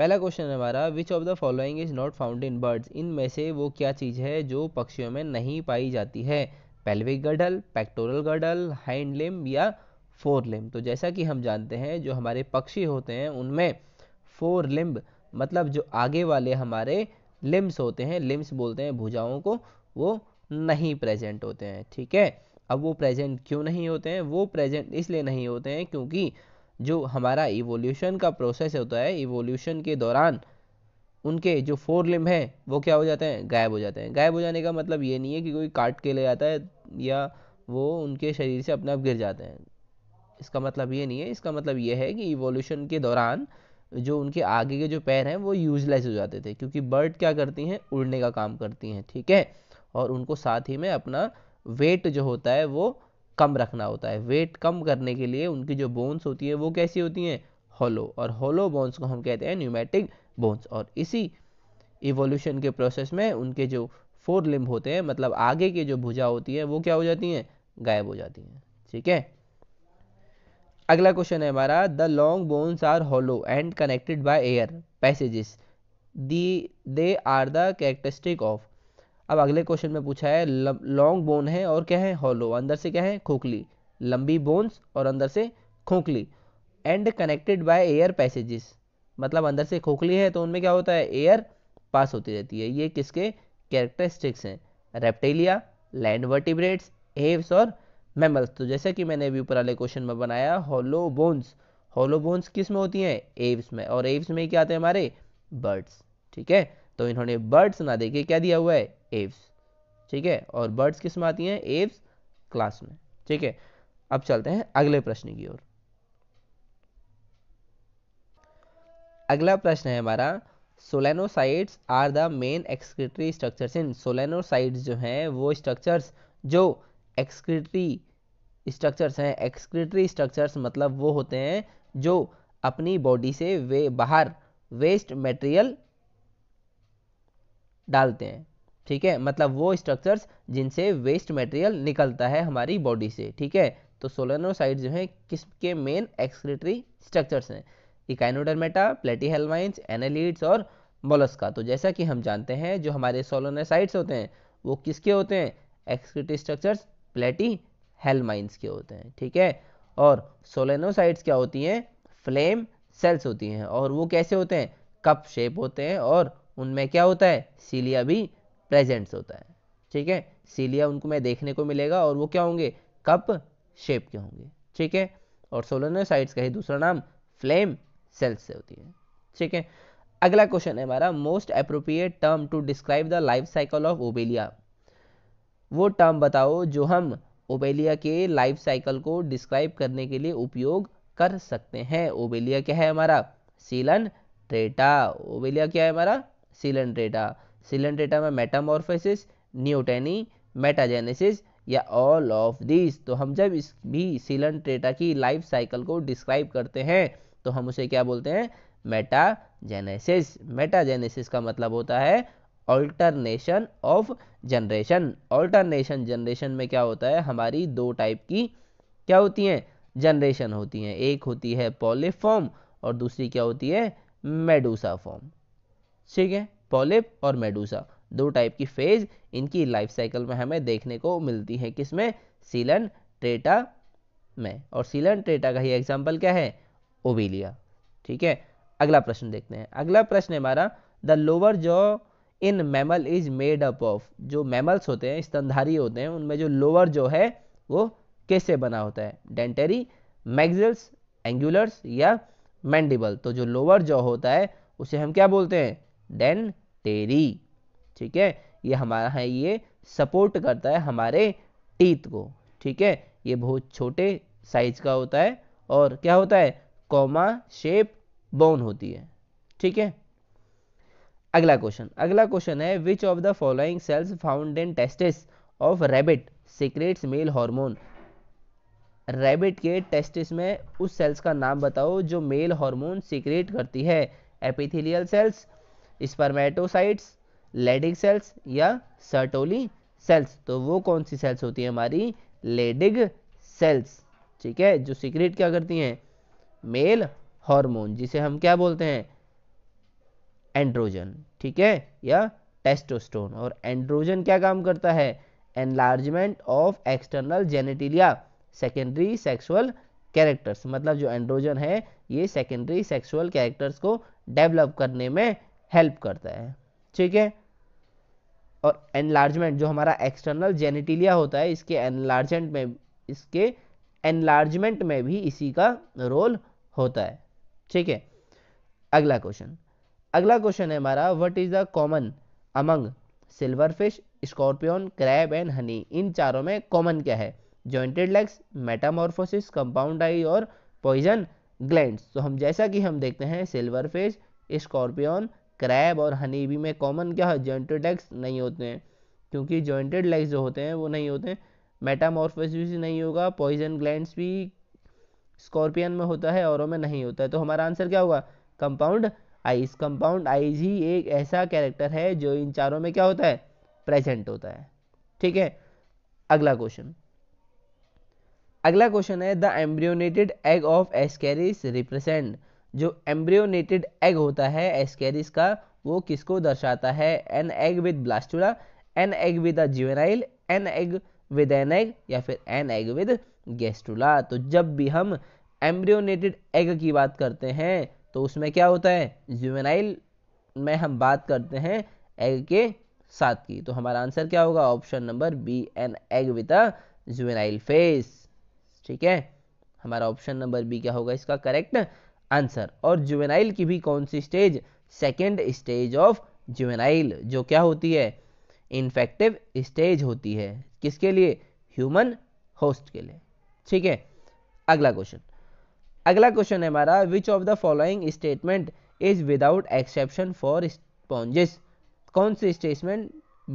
पहला क्वेश्चन हमारा which of the following is not found in birds इन में से वो क्या चीज़ है जो पक्षियों में नहीं पाई जाती है pelvic girdle pectoral girdle hind limb या फोर लिम्ब तो जैसा कि हम जानते हैं जो हमारे पक्षी होते हैं उनमें फोर लिम्ब मतलब जो आगे वाले हमारे लिम्स होते हैं लिम्स बोलते हैं भुजाओं को वो नहीं प्रेजेंट होते हैं ठीक है अब वो प्रेजेंट क्यों नहीं होते हैं वो प्रेजेंट इसलिए नहीं होते हैं क्योंकि जो हमारा इवोल्यूशन का प्रोसेस होता है इवोल्यूशन के दौरान उनके जो फोर लिम्ब हैं वो क्या हो जाते हैं गायब हो जाते हैं गायब हो जाने का मतलब ये नहीं है कि कोई काट के ले जाता है या वो उनके शरीर से अपने आप गिर जाते हैं इसका मतलब ये नहीं है इसका मतलब ये है कि इवोल्यूशन के दौरान जो उनके आगे के जो पैर हैं वो यूजलेस हो जाते थे क्योंकि बर्ड क्या करती हैं उड़ने का काम करती हैं ठीक है और उनको साथ ही में अपना वेट जो होता है वो कम रखना होता है वेट कम करने के लिए उनकी जो बोन्स होती है वो कैसी होती हैं होलो और होलो बोन्स को हम कहते हैं न्यूमेटिक बोन्स और इसी इवोल्यूशन के प्रोसेस में उनके जो फोर लिम्ब होते हैं मतलब आगे की जो भुजा होती है वो क्या हो जाती हैं गायब हो जाती हैं ठीक है अगला क्वेश्चन है हमारा the long bones are hollow and connected by air passages the they are the characteristic of अब अगले क्वेश्चन में पूछा है लॉन्ग बोन है और क्या है हॉलो अंदर से क्या है खोखली लंबी बोन्स और अंदर से खोखली and connected by air passages मतलब अंदर से खोखली है तो उनमें क्या होता है एयर पास होती रहती है ये किसके कैरेक्टरिस्टिक्स हैं रेप्टेलिया लैंड वर्टिब्रेट्स एव्स और मेमल्स तो जैसे कि मैंने अभी ऊपर वाले क्वेश्चन में बनाया हॉलो बोन्स हॉलो बोन्स किस में होती हैं एव्स में और एव्स में क्या आते हैं हमारे बर्ड्स ठीक है तो इन्होंने बर्ड्स ना देके क्या दिया हुआ है एव्स ठीक है और बर्ड्स किस में आती हैं एव्स क्लास में ठीक है अब चलते हैं अगले प्रश्न की ओर अगला प्रश्न है हमारा solenocytes are the main excretory structures in solenocytes जो हैं वो स्ट्रक्चर्स जो एक्सक्रिटरी स्ट्रक्चर्स हैं एक्सक्रिटरी स्ट्रक्चर्स मतलब वो होते हैं जो अपनी बॉडी से वे बाहर वेस्ट मटेरियल डालते हैं ठीक है मतलब वो स्ट्रक्चर्स जिनसे वेस्ट मटेरियल निकलता है हमारी बॉडी से ठीक है तो सोलेनोसाइड जो है किसके मेन एक्सक्रेटरी स्ट्रक्चर्स हैं इकाइनोडरमेटा प्लेटी हेलमाइंस एनालिड्स और मोलस्का तो जैसा कि हम जानते हैं जो हमारे सोलोनोसाइट्स होते हैं वो किसके होते हैं एक्सक्रेटरी स्ट्रक्चर्स प्लेटी हेलमाइंस के होते हैं ठीक है और सोलेनोसाइड्स क्या होती हैं फ्लेम सेल्स होती हैं और वो कैसे होते हैं कप शेप होते हैं और उनमें क्या होता है सीलिया भी प्रेजेंस होता है ठीक है सीलिया उनको मैं देखने को मिलेगा और वो क्या होंगे कप शेप के होंगे ठीक है और सोलोनोसाइट्स का ही दूसरा नाम फ्लेम सेल्स से होती है ठीक है अगला क्वेश्चन है हमारा most appropriate term to describe the life cycle of obelia वो टर्म बताओ जो हम ओबेलिया के लाइफ साइकिल को डिस्क्राइब करने के लिए उपयोग कर सकते हैं ओबेलिया क्या है हमारा सीलन रेटा ओबेलिया क्या है हमारा सीलन रेटा सिलेंडेटा में मेटामोरफेसिस न्यूटेनी मेटाजेनेसिस या ऑल ऑफ दीज तो हम जब इस भी सिलेंडेटा की लाइफ साइकिल को डिस्क्राइब करते हैं तो हम उसे क्या बोलते हैं मेटाजेनेसिस मेटाजेनेसिस का मतलब होता है alternation of generation alternation generation में क्या होता है हमारी दो टाइप की क्या होती हैं जनरेशन होती हैं एक होती है पॉलिफॉर्म और दूसरी क्या होती है मेडूसा फॉर्म ठीक है पॉलिप और मेडूसा दो टाइप की फेज इनकी लाइफ साइकिल में हमें देखने को मिलती है किसमें सीलन ट्रेटा में और सीलन ट्रेटा का ही एग्जाम्पल क्या है ओबीलिया ठीक है अगला प्रश्न देखते हैं अगला प्रश्न है हमारा the lower jaw in mammal is made up of जो मैमल्स होते हैं स्तनधारी होते हैं उनमें जो लोअर जो है वो कैसे बना होता है डेंटेरी मैगजल्स एंगुलर्स या मैंडिबल तो जो लोअर जॉ होता है उसे हम क्या बोलते हैं देन टेरी ठीक है ये हमारा है ये सपोर्ट करता है हमारे टीथ को ठीक है ये बहुत छोटे साइज का होता है और क्या होता है कॉमा शेप बोन होती है ठीक है अगला क्वेश्चन अगला क्वेश्चन है which of the following cells found in testis of rabbit secretes male hormone rabbit के टेस्टिस में उस सेल्स का नाम बताओ जो मेल हार्मोन सीक्रेट करती है epithelial cells spermatocytes Leydig cells या सर्टोली सेल्स तो वो कौन सी सेल्स होती है हमारी लेडिग सेल्स ठीक है जो सीक्रेट क्या करती हैं मेल हार्मोन जिसे हम क्या बोलते हैं एंड्रोजन ठीक है या टेस्टोस्टोन और एंड्रोजन क्या काम करता है enlargement of external genitalia secondary sexual characters मतलब जो एंड्रोजन है ये सेकेंडरी सेक्सुअल कैरेक्टर्स को डेवलप करने में हेल्प करता है ठीक है और एनलार्जमेंट जो हमारा एक्सटर्नल जेनिटिलिया होता है इसके एनलार्जमेंट में इसके एनलार्जमेंट में भी इसी का रोल होता है ठीक है अगला क्वेश्चन अगला क्वेश्चन है हमारा what is the common among silver fish scorpion crab and honey इन चारों में कॉमन क्या है jointed legs metamorphosis compound eye और पॉइजन ग्लैंड तो हम जैसा कि हम देखते हैं सिल्वर फिश स्कॉर्पियन क्रैब और हनीबी में कॉमन क्या है जॉइंटेड लेग्स नहीं होते हैं क्योंकि जॉइंटेड लेग्स जो होते हैं वो नहीं होते हैं मेटामॉर्फोसिस नहीं होगा पॉइजन ग्लैंड्स भी स्कॉर्पियन में होता है औरों में नहीं होता है तो हमारा आंसर क्या होगा कंपाउंड आइस कंपाउंड आइस ही एक ऐसा कैरेक्टर है जो इन चारों में क्या होता है प्रेजेंट होता है ठीक है अगला क्वेश्चन अगला क्वेश्चन है the embryonated egg of ascaris represent जो एम्ब्रियोनेटेड एग होता है एस्केरिस का वो किसको दर्शाता है an egg with blastula an egg with a juvenile an egg with an egg या फिर एन एग विद गेस्टुला तो जब भी हम एम्ब्रियोनेटेड एग की बात करते हैं तो उसमें क्या होता है जीवेनाइल में हम बात करते हैं एग के साथ की तो हमारा आंसर क्या होगा option number B an egg with a juvenile phase ठीक है हमारा ऑप्शन नंबर बी क्या होगा इसका करेक्ट आंसर और जुवेनाइल की भी कौन सी stage second stage of juvenile जो क्या होती है इन्फेक्टिव स्टेज होती है किसके लिए ह्यूमन होस्ट के लिए ठीक है अगला क्वेश्चन अगला क्वेश्चन है हमारा which of the following statement is without exception for sponges कौन सी स्टेटमेंट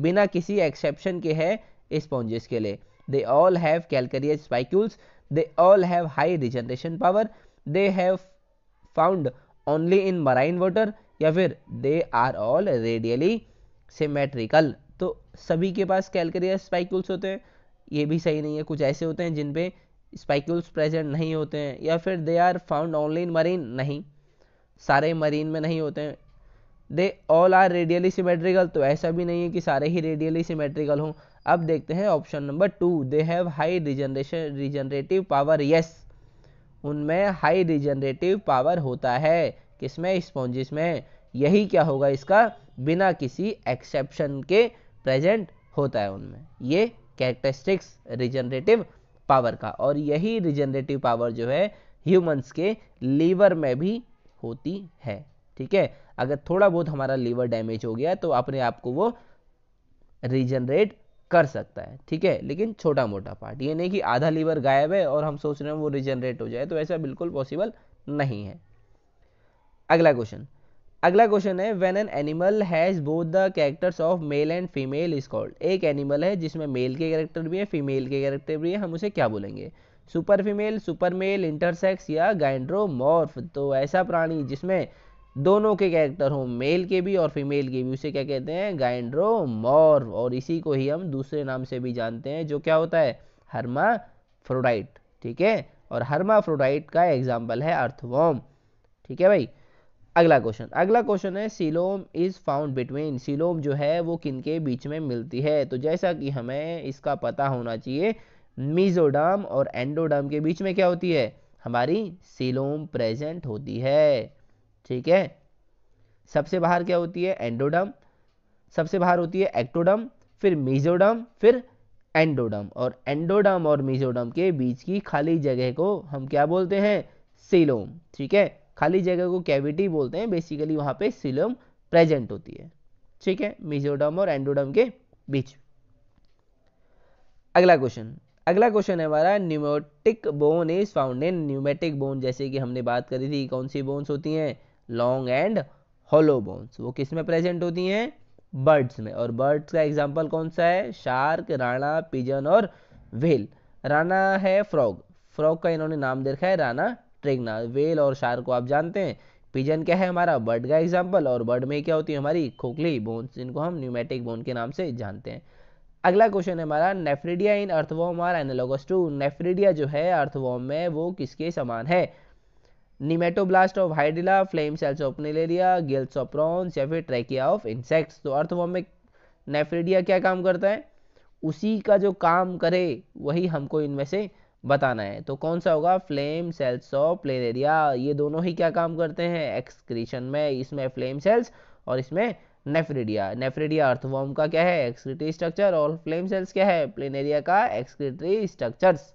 बिना किसी एक्सेप्शन के है स्पॉन्जेस के लिए they all have calcareous spicules they all have high regeneration power they have found only in marine water या फिर they are all radially symmetrical तो सभी के पास कैलकरिया स्पाइक्यूल्स होते हैं ये भी सही नहीं है कुछ ऐसे होते हैं जिन पे स्पाइक्यूल्स प्रेजेंट नहीं होते हैं या फिर they are found only in marine नहीं सारे मरीन में नहीं होते हैं they all are radially symmetrical तो ऐसा भी नहीं है कि सारे ही रेडियली सिमेट्रिकल हों अब देखते हैं option number two they have high regeneration regenerative power yes उनमें हाई रिजनरेटिव पावर होता है किसमें स्पॉन्जिस में यही क्या होगा इसका बिना किसी एक्सेप्शन के प्रेजेंट होता है उनमें ये कैरेक्टरिस्टिक्स रिजनरेटिव पावर का और यही रिजनरेटिव पावर जो है ह्यूमंस के लीवर में भी होती है ठीक है अगर थोड़ा बहुत हमारा लीवर डैमेज हो गया तो अपने आप को वो रिजनरेट कर सकता है ठीक है लेकिन छोटा मोटा पार्ट ये नहीं कि आधा लीवर गायब है और हम सोच रहे हैं वो रिजनरेट हो जाए तो ऐसा बिल्कुल पॉसिबल नहीं है अगला क्वेश्चन अगला क्वेश्चन है when an animal has both the characters of male and female is called एक एनिमल है जिसमें मेल के कैरेक्टर भी है फीमेल के कैरेक्टर भी है हम उसे क्या बोलेंगे super female super male intersex या गाइंड्रोमॉर्फ तो ऐसा प्राणी जिसमें दोनों के कैरेक्टर हों मेल के भी और फीमेल के भी उसे क्या कहते हैं गाइंड्रो गाइंड्रोमॉर्फ और इसी को ही हम दूसरे नाम से भी जानते हैं जो क्या होता है फ्रोडाइट ठीक है और फ्रोडाइट का एग्जाम्पल है अर्थवॉम ठीक है भाई अगला क्वेश्चन अगला क्वेश्चन है coelom is found between coelom जो है वो किन के बीच में मिलती है तो जैसा कि हमें इसका पता होना चाहिए मीजोडाम और एंडोडाम के बीच में क्या होती है हमारी सिलोम प्रेजेंट होती है ठीक है सबसे बाहर क्या होती है एंडोडम सबसे बाहर होती है एक्टोडम फिर मीजोडम फिर एंडोडम और एंडोडम और मीजोडम के बीच की खाली जगह को हम क्या बोलते हैं सिलोम ठीक है खाली जगह को कैविटी बोलते हैं बेसिकली वहां पे सिलोम प्रेजेंट होती है ठीक है मीजोडम और एंडोडम के बीच अगला क्वेश्चन अगला क्वेश्चन है हमारा pneumatic bone is found in pneumatic bone जैसे कि हमने बात करी थी कौन सी बोन्स होती हैं लॉन्ग एंड होलो बोन्स वो किस में प्रेजेंट होती हैं बर्ड्स में और बर्ड्स का एग्जाम्पल कौन सा है शार्क राणा पिजन और व्हेल राणा है फ्रॉग फ्रॉग का इन्होंने नाम दे रखा है राणा ट्रेगना व्हेल और शार्क को आप जानते हैं पिजन क्या है हमारा बर्ड का एग्जाम्पल और बर्ड में क्या होती है हमारी खोखली बोन्स जिनको हम न्यूमेटिक बोन के नाम से जानते हैं अगला क्वेश्चन है हमारा nephridia in earthworm are analogous to nephridia जो है अर्थवॉम में वो किसके समान है nematoblast of hydra flame cells of planaria gills of prawns या फिर ट्रैकिया ऑफ इंसेक्ट्स तो अर्थवॉर्म में नेफ्रीडिया क्या काम करता है उसी का जो काम करे वही हमको इनमें से बताना है तो कौन सा होगा फ्लेम सेल्स ऑफ प्लेनेरिया ये दोनों ही क्या काम करते हैं एक्सक्रीशन में इसमें फ्लेम सेल्स और इसमें नेफ्रिडिया नेफ्रिडिया अर्थवॉर्म का क्या है एक्सक्रीटरी स्ट्रक्चर और फ्लेम सेल्स क्या है प्लेनेरिया का एक्सक्रीटरी स्ट्रक्चर्स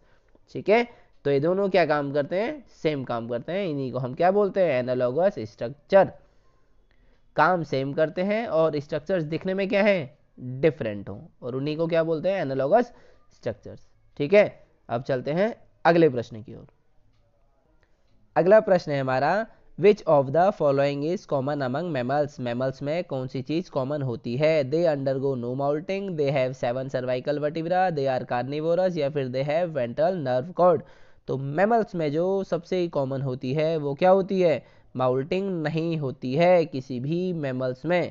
ठीक है तो ये दोनों क्या काम करते हैं सेम काम करते हैं इन्हीं को हम क्या बोलते हैं एनालॉगस स्ट्रक्चर काम सेम करते हैं और स्ट्रक्चर्स दिखने में क्या है डिफरेंट हो और उन्हीं को क्या बोलते हैं एनालॉगस स्ट्रक्चर्स ठीक है अब चलते हैं अगले प्रश्न की ओर अगला प्रश्न है हमारा which of the following is common among mammals mammals में कौन सी चीज़ कॉमन होती है they undergo no moulting they have seven cervical vertebrae they are carnivorous या फिर they have ventral nerve cord तो मेमल्स में जो सबसे कॉमन होती है वो क्या होती है माउल्टिंग नहीं होती है किसी भी मेमल्स में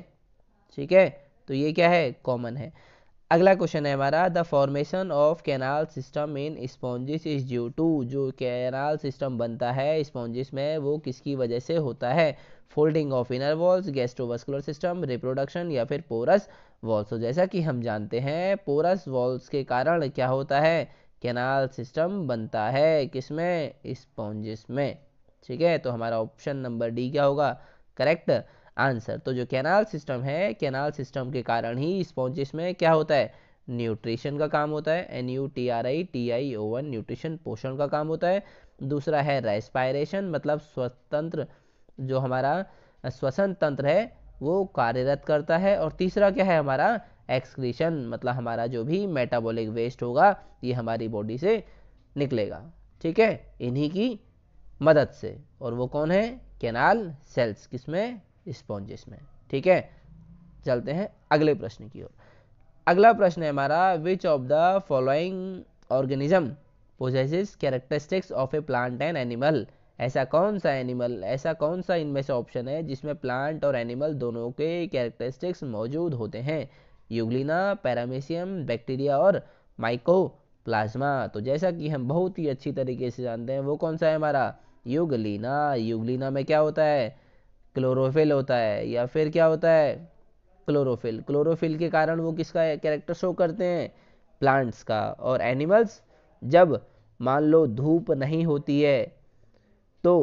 ठीक है तो ये क्या है कॉमन है अगला क्वेश्चन है हमारा the formation of canal system in sponges is due to जो कैनाल सिस्टम बनता है स्पॉन्जिस में वो किसकी वजह से होता है folding of inner walls gastrovascular system reproduction या फिर पोरस तो वॉल्स जैसा कि हम जानते हैं पोरस वॉल्स के कारण क्या होता है कैनाल सिस्टम बनता है किसमें स्पॉन्जेस में ठीक है तो हमारा ऑप्शन नंबर डी क्या होगा करेक्ट आंसर तो जो कैनाल सिस्टम है कैनाल सिस्टम के कारण ही स्पॉन्जिस में क्या होता है न्यूट्रिशन का काम होता है N U T R I T I O N nutrition पोषण का काम होता है दूसरा है रेस्पायरेशन मतलब स्वतंत्र जो हमारा श्वसन तंत्र है वो कार्यरत करता है और तीसरा क्या है हमारा एक्सक्रीशन मतलब हमारा जो भी मेटाबॉलिक वेस्ट होगा ये हमारी बॉडी से निकलेगा ठीक है इन्हीं की मदद से और वो कौन है कैनाल सेल्स किसमें स्पॉन्जेस में ठीक है चलते हैं अगले प्रश्न की ओर अगला प्रश्न है हमारा which of the following organism possesses characteristics of a plant and animal ऐसा कौन सा एनिमल ऐसा कौन सा इनमें से ऑप्शन है जिसमें प्लांट और एनिमल दोनों के कैरेक्टरिस्टिक्स मौजूद होते हैं युगलिना पैरामेशियम बैक्टीरिया और माइको प्लाज्मा तो जैसा कि हम बहुत ही अच्छी तरीके से जानते हैं वो कौन सा है हमारा युगलिना युगलिना में क्या होता है क्लोरोफिल होता है या फिर क्या होता है क्लोरोफिल क्लोरोफिल के कारण वो किसका कैरेक्टर शो करते हैं प्लांट्स का और एनिमल्स जब मान लो धूप नहीं होती है तो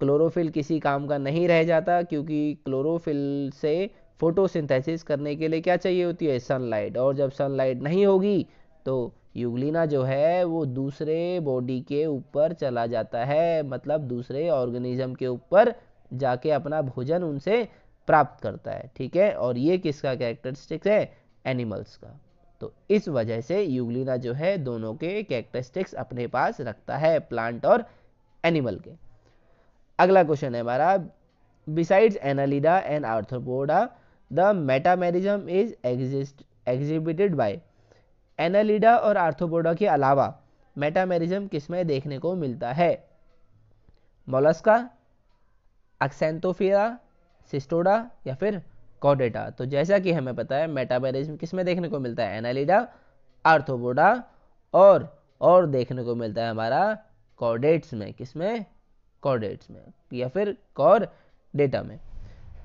क्लोरोफिल किसी काम का नहीं रह जाता क्योंकि क्लोरोफिल से फोटोसिंथेसिस करने के लिए क्या चाहिए होती है सनलाइट और जब सनलाइट नहीं होगी तो युगलिना जो है वो दूसरे बॉडी के ऊपर चला जाता है मतलब दूसरे ऑर्गेनिज्म के ऊपर जाके अपना भोजन उनसे प्राप्त करता है ठीक है और ये किसका कैरेक्टरिस्टिक्स है एनिमल्स का तो इस वजह से युगलिना जो है दोनों के कैरेक्टरिस्टिक्स अपने पास रखता है प्लांट और एनिमल के अगला क्वेश्चन है हमारा besides annelida and arthropoda the metamerism is exist exhibited by annelida और आर्थोपोडा के अलावा मेटामेरिज्म किसमें देखने को मिलता है मोलस्का एक्सेंटोफिया सिस्टोडा या फिर कॉडेटा तो जैसा कि हमें पता है मेटामेरिज्म किसमें देखने को मिलता है एनालिडा आर्थोपोडा और और देखने को मिलता है हमारा कॉडेट्स में किसमें कॉडेट्स में या फिर कॉर डेटा में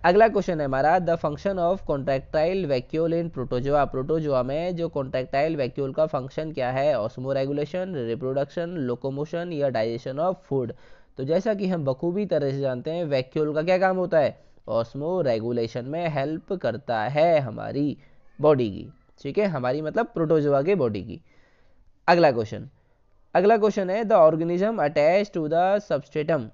अगला क्वेश्चन है हमारा the function of contractile vacuole in protozoa protozoa में जो कॉन्ट्रेक्टाइल वैक्यूल का फंक्शन क्या है ऑस्मो रेगुलेशन रिप्रोडक्शन लोकोमोशन या डाइजेशन ऑफ फूड तो जैसा कि हम बखूबी तरह से जानते हैं वैक्यूल का क्या काम होता है ऑस्मो रेगुलेशन में हेल्प करता है हमारी बॉडी की ठीक है हमारी मतलब प्रोटोजोआ के बॉडी की अगला क्वेश्चन अगला क्वेश्चन है the organism attach to the substratum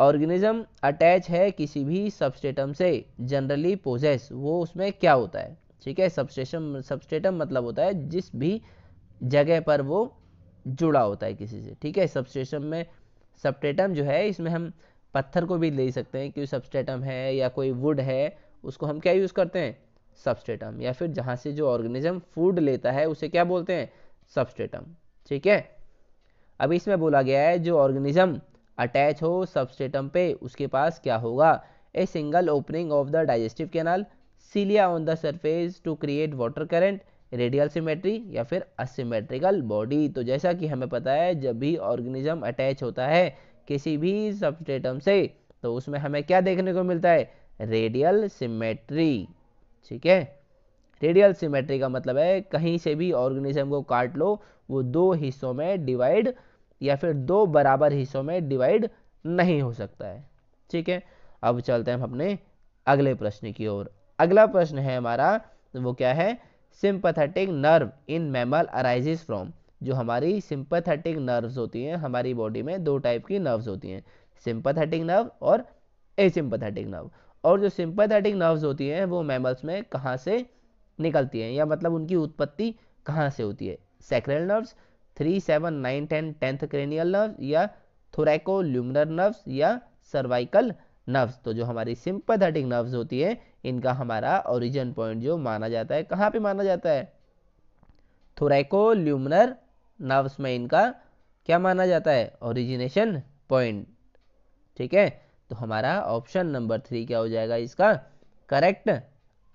organism attach है किसी भी सबस्टेटम से जनरली पोजेस वो उसमें क्या होता है ठीक है सबस्टेशन सबस्टेटम मतलब होता है जिस भी जगह पर वो जुड़ा होता है किसी से ठीक है सबस्टेशन में सबस्टेटम जो है इसमें हम पत्थर को भी ले सकते हैं कि सबस्टेटम है या कोई वुड है उसको हम क्या यूज़ करते हैं सबस्टेटम या फिर जहाँ से जो ऑर्गेनिज्म फूड लेता है उसे क्या बोलते हैं सबस्टेटम ठीक है अभी इसमें बोला गया है जो ऑर्गेनिज्म अटैच हो सबस्टेटम पे उसके पास क्या होगा a single opening of the digestive canal cilia on the surface to create water current radial symmetry या फिर असिमेट्रिकल बॉडी तो जैसा कि हमें पता है जब भी ऑर्गेनिज्म अटैच होता है किसी भी सबस्टेटम से तो उसमें हमें क्या देखने को मिलता है रेडियल सिमेट्री ठीक है रेडियल सिमेट्री का मतलब है कहीं से भी ऑर्गेनिज्म को काट लो वो दो हिस्सों में डिवाइड या फिर दो बराबर हिस्सों में डिवाइड नहीं हो सकता है ठीक है अब चलते हैं हम अपने अगले प्रश्न की ओर अगला प्रश्न है हमारा वो क्या है sympathetic nerve in mammal arises from जो हमारी सिंपथेटिक नर्व्स होती हैं हमारी बॉडी में दो टाइप की नर्व्स होती हैं सिंपथेटिक नर्व और एसिम्पथेटिक नर्व और जो सिंपथेटिक नर्व्स होती हैं वो मैमल्स में कहाँ से निकलती हैं या मतलब उनकी उत्पत्ति कहाँ से होती है sacral nerves three seven nine ten tenth cranial nerve या थोरैको ल्यूमनर नर्व्स या सर्वाइकल नर्व्स तो जो हमारी सिंपथेटिक नर्व्स होती है इनका हमारा ओरिजिन पॉइंट जो माना जाता है कहाँ पे माना जाता है थोरैको ल्यूमनर नर्व्स में इनका क्या माना जाता है ओरिजिनेशन पॉइंट ठीक है तो हमारा ऑप्शन नंबर थ्री क्या हो जाएगा इसका करेक्ट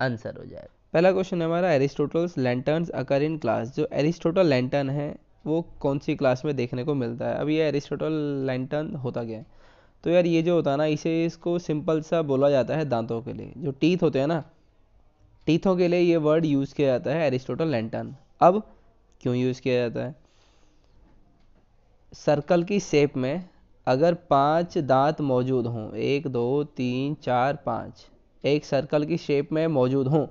आंसर हो जाएगा पहला क्वेश्चन हमारा Aristotle's lantern occur in class जो एरिस्टोटल लैंटर्न है वो कौन सी क्लास में देखने को मिलता है अब ये एरिस्टोटल लैंटन होता क्या है तो यार ये जो होता है ना इसे इसको सिंपल सा बोला जाता है दांतों के लिए जो टीथ होते हैं ना टीथों के लिए ये वर्ड यूज़ किया जाता है एरिस्टोटल लैंटन अब क्यों यूज़ किया जाता है सर्कल की शेप में अगर पांच दांत मौजूद हों एक दो तीन चार पाँच एक सर्कल की शेप में मौजूद हों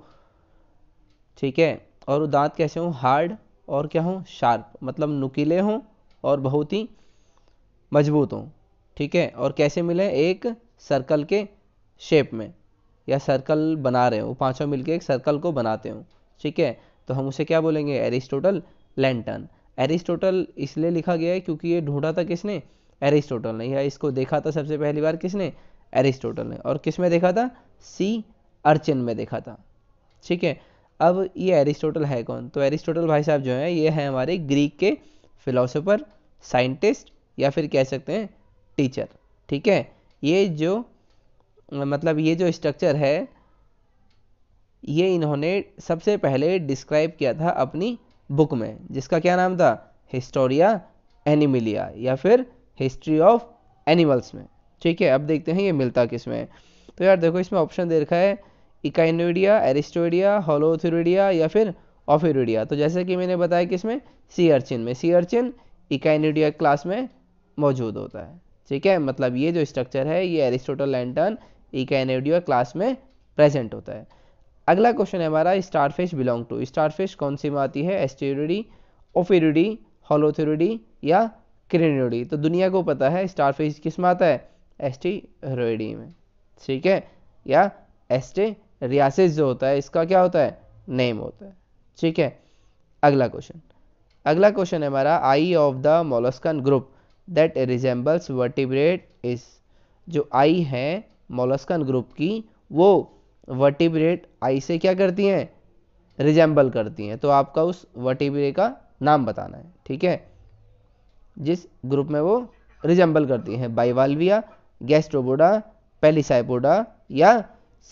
ठीक है और वो दांत कैसे हों हार्ड और क्या हों शार्प मतलब नुकीले हों और बहुत ही मजबूत हों ठीक है और कैसे मिले एक सर्कल के शेप में या सर्कल बना रहे हो पांचों मिलके एक सर्कल को बनाते हो ठीक है तो हम उसे क्या बोलेंगे एरिस्टोटल लेंटन एरिस्टोटल इसलिए लिखा गया है क्योंकि ये ढूंढा था किसने एरिस्टोटल ने या इसको देखा था सबसे पहली बार किसने एरिस्टोटल ने और किस में देखा था सी अर्चिन में देखा था ठीक है अब ये एरिस्टोटल है कौन तो एरिस्टोटल भाई साहब जो है ये है हमारे ग्रीक के फिलोसोफर साइंटिस्ट या फिर कह सकते हैं टीचर ठीक है ये जो मतलब ये जो स्ट्रक्चर है ये इन्होंने सबसे पहले डिस्क्राइब किया था अपनी बुक में जिसका क्या नाम था हिस्टोरिया एनिमिलिया या फिर हिस्ट्री ऑफ एनिमल्स में ठीक है अब देखते हैं ये मिलता किस में तो यार देखो इसमें ऑप्शन दे रखा है इकाइनोइडिया एरिस्टोइडिया होलोथुरिडिया या फिर ऑफिरिडिया तो जैसे कि मैंने बताया कि इसमें सी अर्चिन में सी अर्चिन इकाइनोइडिया क्लास में मौजूद होता है ठीक है मतलब ये जो स्ट्रक्चर है ये एरिस्टोटल लैंटर्न इकाइनोइडिया क्लास में प्रेजेंट होता है अगला क्वेश्चन है हमारा स्टारफिश बिलोंग टू स्टारफिश कौन सी में आती है एस्टेरिडी ओफिरिडी होलोथुरिडी या क्रिनोडी तो दुनिया को पता है स्टारफिश किस में आता है एस्टेरोइडी में ठीक है या एस्टे रियासिस जो होता है इसका क्या होता है नेम होता है ठीक है अगला क्वेश्चन अगला क्वेश्चन है हमारा eye of the molluscan group that resembles vertebrate is जो आई है मोलस्कन ग्रुप की वो वर्टिब्रेट आई से क्या करती हैं रिजेंबल करती हैं तो आपका उस वर्टिब्रे का नाम बताना है ठीक है जिस ग्रुप में वो रिजेंबल करती हैं बाइवाल्विया गैस्ट्रोबोडा पेलिसाइपोडा या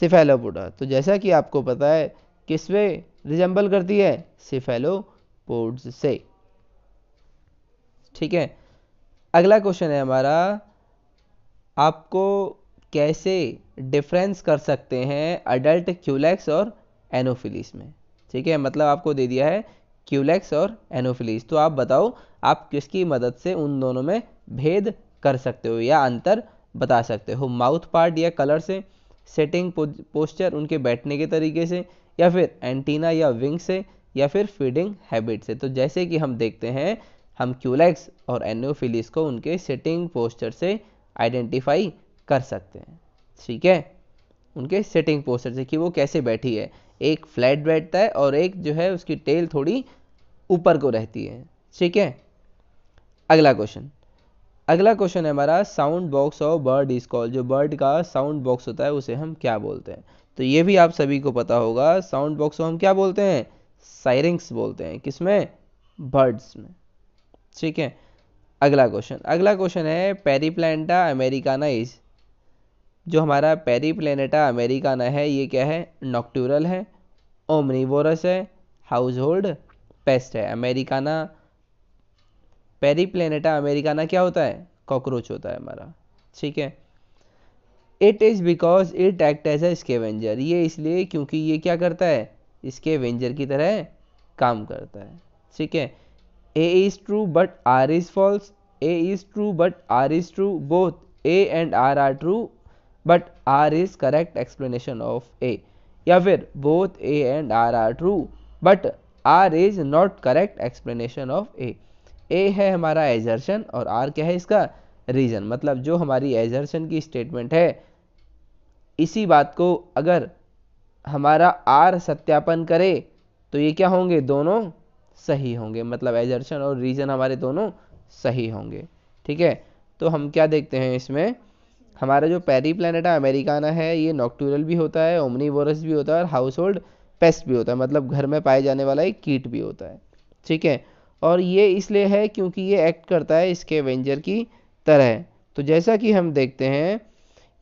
सिफेलोपोडा तो जैसा कि आपको पता है किसमें रिजेंबल करती है सिफेलोपोड्स से ठीक है अगला क्वेश्चन है हमारा आपको कैसे डिफरेंस कर सकते हैं अडल्ट क्यूलेक्स और एनोफिलिस में ठीक है मतलब आपको दे दिया है क्यूलेक्स और एनोफिलिस तो आप बताओ आप किसकी मदद से उन दोनों में भेद कर सकते हो या अंतर बता सकते हो माउथ पार्ट या कलर से सेटिंग पोस्चर उनके बैठने के तरीके से या फिर एंटीना या विंग से या फिर फीडिंग हैबिट से तो जैसे कि हम देखते हैं हम क्यूलेक्स और एनोफिलिस को उनके सेटिंग पोस्चर से आइडेंटिफाई कर सकते हैं ठीक है उनके सेटिंग पोस्चर से कि वो कैसे बैठी है एक फ्लैट बैठता है और एक जो है उसकी टेल थोड़ी ऊपर को रहती है ठीक है अगला क्वेश्चन अगला क्वेश्चन है हमारा sound box of bird is call जो बर्ड का साउंड बॉक्स होता है उसे हम क्या बोलते हैं तो ये भी आप सभी को पता होगा साउंड बॉक्स को हम क्या बोलते हैं साइरिंग्स बोलते हैं किसमें बर्ड्स में ठीक है अगला क्वेश्चन अगला क्वेश्चन है पेरीप्लैनेटा अमेरिकाना इज जो हमारा पेरीप्लैनेटा अमेरिकाना है ये क्या है नॉक्टूरल है ओमनीवोरस है हाउस होल्ड पेस्ट है अमेरिकाना पेरी अमेरिका ना क्या होता है कॉकरोच होता है हमारा ठीक है it is because it act as a scavenger ये इसलिए क्योंकि ये क्या करता है इसके वेंजर की तरह काम करता है ठीक है A is true but R is false A is true but R is true both A and R are true but R is correct explanation of A या फिर both A and R are true but R is not correct explanation of A A है हमारा assertion और are क्या है इसका reason मतलब जो हमारी एजर्शन की स्टेटमेंट है इसी बात को अगर हमारा आर सत्यापन करे तो ये क्या होंगे दोनों सही होंगे मतलब एजर्शन और रीज़न हमारे दोनों सही होंगे ठीक है तो हम क्या देखते हैं इसमें हमारा जो पैरी प्लानटा अमेरिकाना है ये नॉक्टूरल भी होता है ओमनीवोरस भी होता है और हाउस होल्ड पेस्ट भी होता है मतलब घर में पाए जाने वाला एक कीट भी होता है ठीक है और ये इसलिए है क्योंकि ये एक्ट करता है इसके एवेंजर की तरह तो जैसा कि हम देखते हैं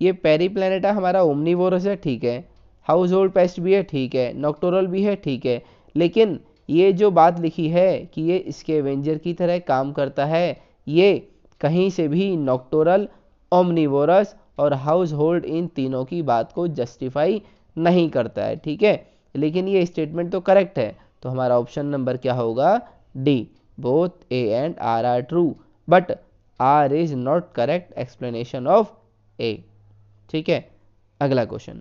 ये पेरी प्लानिटा हमारा ओमनीवोरस है ठीक है हाउस होल्ड पेस्ट भी है ठीक है नॉक्टोरल भी है ठीक है लेकिन ये जो बात लिखी है कि ये इसके एवेंजर की तरह काम करता है ये कहीं से भी नॉक्टोरल ओमनीवोरस और हाउस होल्ड इन तीनों की बात को जस्टिफाई नहीं करता है ठीक है लेकिन ये स्टेटमेंट तो करेक्ट है तो हमारा ऑप्शन नंबर क्या होगा D. Both A and R are true, but R is not correct explanation of A. ठीक है अगला क्वेश्चन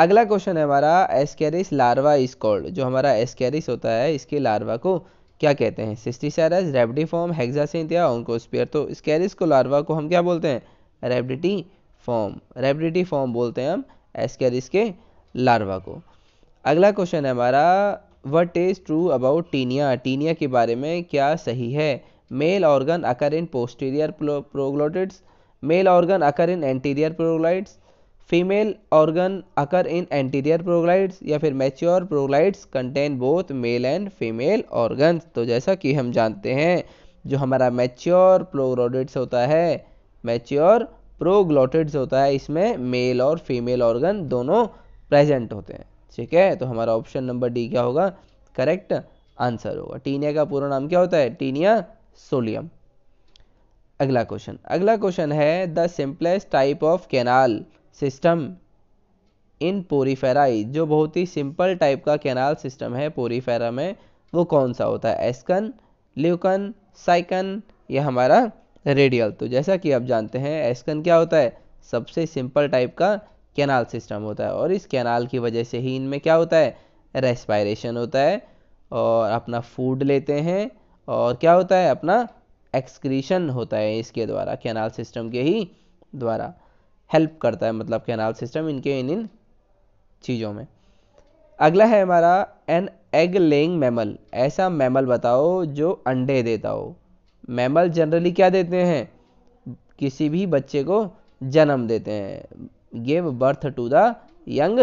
अगला क्वेश्चन है हमारा एस्केरिस लार्वा इज कॉल्ड जो हमारा एस्केरिस होता है इसके लार्वा को क्या कहते हैं सिस्टिसरस फॉर्म हेक्सासिंथिया ओंकोस्पियर तो स्कैरिस को लार्वा को हम क्या बोलते हैं रेबडिटी फॉर्म रेबडिटी फॉर्म बोलते हैं हम एस्केरिस के लार्वा को अगला क्वेश्चन है हमारा what is true about taenia taenia के बारे में क्या सही है male organ occur in posterior proglottids male organ occur in anterior proglottids female organ occur in anterior proglottids या फिर mature proglottids contain both male and female organs तो जैसा कि हम जानते हैं जो हमारा मैच्योर प्रोग्लोटिड्स होता है मैच्योर प्रोग्लोटिड्स होता है इसमें मेल और फीमेल ऑर्गन दोनों प्रेजेंट होते हैं ठीक है तो हमारा ऑप्शन नंबर डी क्या होगा करेक्ट आंसर होगा टीनिया का पूरा नाम क्या होता है टीनिया सोलियम अगला क्वेश्चन अगला क्वेश्चन है the simplest type of canal system in Porifera जो बहुत ही सिंपल टाइप का कैनाल सिस्टम है पोरीफेरा में वो कौन सा होता है एस्कन ल्यूकन साइकन या हमारा रेडियल तो जैसा कि आप जानते हैं एस्कन क्या होता है सबसे सिंपल टाइप का कैनाल सिस्टम होता है और इस कैनाल की वजह से ही इनमें क्या होता है रेस्पायरेशन होता है और अपना फूड लेते हैं और क्या होता है अपना एक्सक्रीशन होता है इसके द्वारा कैनाल सिस्टम के ही द्वारा हेल्प करता है मतलब कैनाल सिस्टम इनके इन इन चीज़ों में अगला है हमारा एन एग लेइंग मैमल ऐसा मैमल बताओ जो अंडे देता हो मैमल जनरली क्या देते हैं किसी भी बच्चे को जन्म देते हैं give birth to the young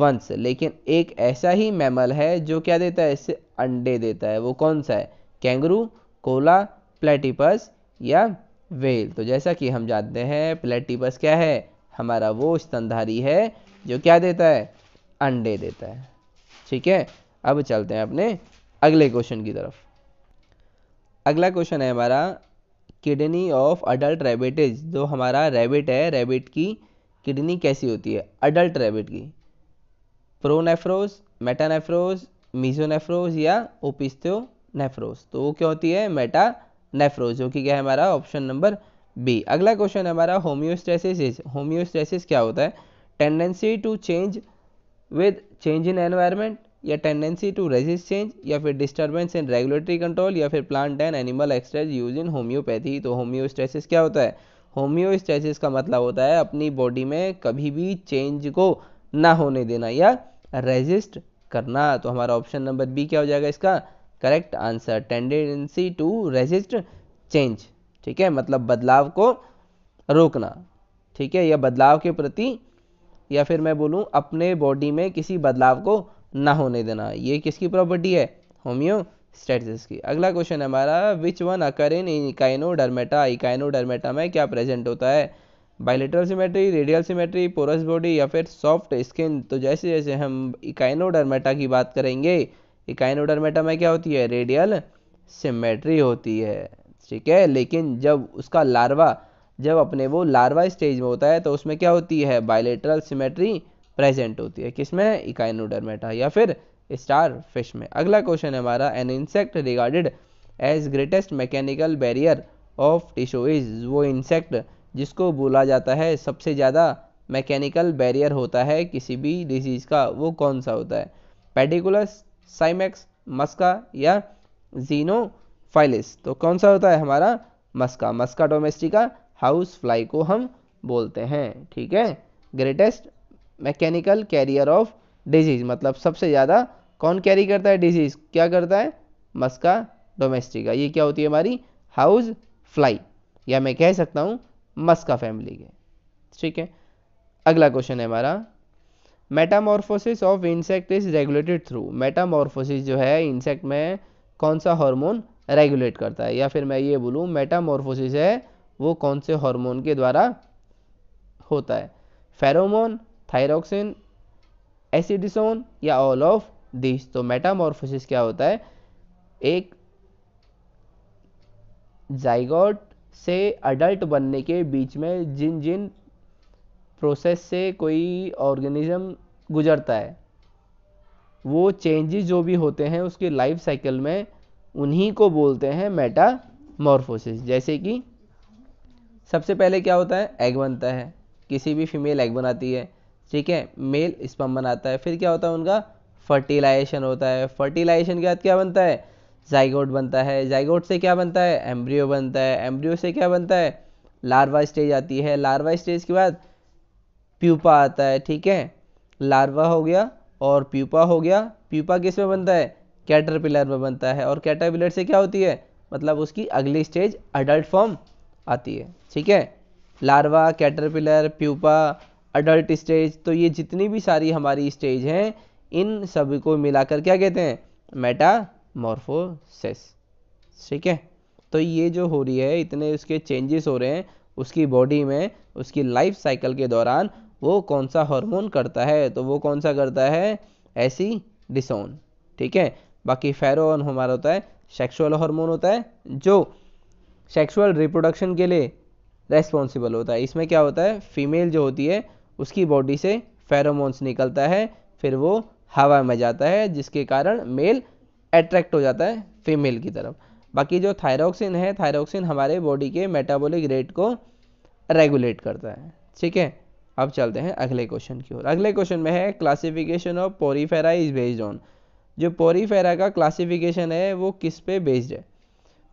ones लेकिन एक ऐसा ही मैमल है जो क्या देता है इससे अंडे देता है वो कौन सा है कैंगरू कोला प्लेटिपस या वेल तो जैसा कि हम जानते हैं प्लेटिपस क्या है हमारा वो स्तनधारी है जो क्या देता है अंडे देता है ठीक है अब चलते हैं अपने अगले क्वेश्चन की तरफ अगला क्वेश्चन है हमारा किडनी ऑफ अडल्ट रेबिट जो हमारा रेबिट है रेबिट की किडनी कैसी होती है अडल्ट रैबिट की प्रोनेफ्रोज मेटानेफ्रोज मीजोनेफ्रोज या ओपिस्थोनेफ्रोज तो वो क्या होती है नेफ्रोज जो कि क्या है हमारा ऑप्शन नंबर बी अगला क्वेश्चन हमारा होम्योस्टेसिस इज होम्योस्टेसिस क्या होता है tendency to change with change in environment या टेंडेंसी टू रेजिस्ट चेंज या फिर डिस्टर्बेंस इन रेगुलेटरी कंट्रोल या फिर plant and animal extracts use in homeopathy तो होम्योस्टेसिस क्या होता है होम्योस्टेसिस का मतलब होता है अपनी बॉडी में कभी भी चेंज को ना होने देना या रेजिस्ट करना तो हमारा ऑप्शन नंबर बी क्या हो जाएगा इसका correct answer tendency to resist change ठीक है मतलब बदलाव को रोकना ठीक है या बदलाव के प्रति या फिर मैं बोलूँ अपने बॉडी में किसी बदलाव को ना होने देना ये किसकी प्रॉपर्टी है होम्यो स्टेटस की अगला क्वेश्चन हमारा विच वन अकर इन इकाइनो डरमेटा इकाइनो डरमेटा में क्या प्रेजेंट होता है bilateral symmetry radial symmetry porous body या फिर सॉफ्ट स्किन तो जैसे जैसे हम इकाइनो डरमेटा की बात करेंगे इकाइनो डरमेटा में क्या होती है रेडियल सिमेट्री होती है ठीक है लेकिन जब उसका लार्वा जब अपने वो लार्वा स्टेज में होता है तो उसमें क्या होती है बायोलेटरल सिमेट्री प्रेजेंट होती है किसमें इकाइनोडरमेटा या फिर स्टार फिश में अगला क्वेश्चन है हमारा an insect regarded as greatest mechanical barrier of tissue is वो इंसेक्ट जिसको बोला जाता है सबसे ज़्यादा मैकेनिकल बैरियर होता है किसी भी डिजीज़ का वो कौन सा होता है पेडिकुलस साइमेक्स मस्का या जीनोफाइलिस तो कौन सा होता है हमारा Musca Musca domestica house fly को हम बोलते हैं ठीक है greatest mechanical carrier of disease मतलब सबसे ज़्यादा कौन कैरी करता है डिजीज़ क्या करता है मस्का डोमेस्टिका ये क्या होती है हमारी हाउस फ्लाई या मैं कह सकता हूँ मस्का फैमिली के ठीक है अगला क्वेश्चन है हमारा metamorphosis of insect is regulated through metamorphosis जो है इंसेक्ट में कौन सा हार्मोन रेगुलेट करता है या फिर मैं ये बोलूँ मेटामॉर्फोसिस है वो कौन से हार्मोन के द्वारा होता है फेरोमोन थायरोक्सिन एसिडिसोन या ऑल ऑफ दिस तो मेटामॉर्फोसिस क्या होता है एक जाइगोट से अडल्ट बनने के बीच में जिन जिन प्रोसेस से कोई ऑर्गेनिज्म गुजरता है वो चेंजेस जो भी होते हैं उसके लाइफ साइकिल में उन्हीं को बोलते हैं मेटामॉर्फोसिस जैसे कि सबसे पहले क्या होता है एग बनता है किसी भी फीमेल एग बनाती है ठीक है मेल स्पम बनाता है फिर क्या होता है उनका फर्टिलाइजेशन होता है फर्टिलाइजेशन के बाद क्या बनता है जाइगोट बनता है जाइगोट से क्या बनता है एम्ब्रियो बनता है एम्ब्रियो से क्या बनता है लार्वा स्टेज आती है लार्वा स्टेज के बाद प्यूपा आता है ठीक है लार्वा हो गया और प्यूपा हो गया प्यूपा किस में बनता है कैटरपिलर में बनता है और कैटरपिलर से क्या होती है मतलब उसकी अगली स्टेज अडल्ट फॉर्म आती है ठीक है larva caterpillar pupa adult stage तो ये जितनी भी सारी हमारी स्टेज हैं इन सभी को मिलाकर क्या कहते हैं मेटामॉर्फोसिस ठीक है तो ये जो हो रही है इतने उसके चेंजेस हो रहे हैं उसकी बॉडी में उसकी लाइफ साइकिल के दौरान वो कौन सा हार्मोन करता है तो वो कौन सा करता है ऐसी डिसोन ठीक है बाकी फेरोन हमारा होता है सेक्सुअल हार्मोन होता है जो सेक्सुअल रिप्रोडक्शन के लिए रेस्पॉन्सिबल होता है इसमें क्या होता है फीमेल जो होती है उसकी बॉडी से फेरोमोन्स निकलता है फिर वो हवा में जाता है जिसके कारण मेल अट्रैक्ट हो जाता है फीमेल की तरफ बाकी जो थायरोक्सिन है थायरोक्सिन हमारे बॉडी के मेटाबॉलिक रेट को रेगुलेट करता है ठीक है अब चलते हैं अगले क्वेश्चन की ओर अगले क्वेश्चन में है classification of Porifera is based on जो पोरीफेरा का क्लासिफिकेशन है वो किस पे बेस्ड है